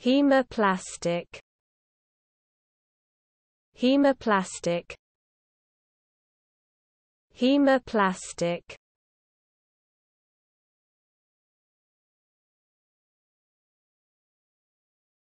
Hemoplastic Hemoplastic Hemoplastic